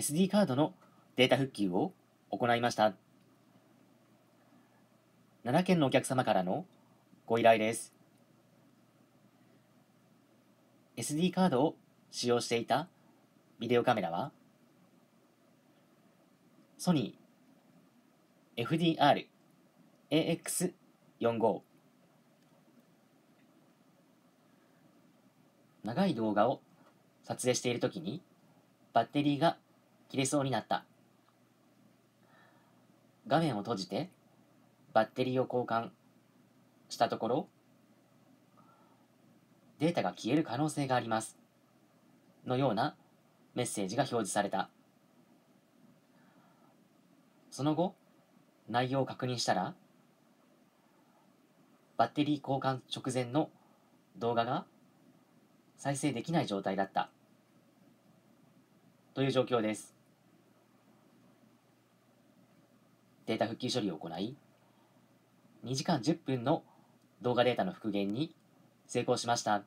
SD カードのデータ復旧を行いました。奈良県のお客様からのご依頼です。SD カードを使用していたビデオカメラは、ソニー FDR AX45 長い動画を撮影しているときにバッテリーが切れそうになった。画面を閉じて、バッテリーを交換したところ、データが消える可能性があります。のようなメッセージが表示された。その後、内容を確認したら、バッテリー交換直前の動画が再生できない状態だった。という状況です。データ復旧処理を行い、2時間10分の動画データの復元に成功しました。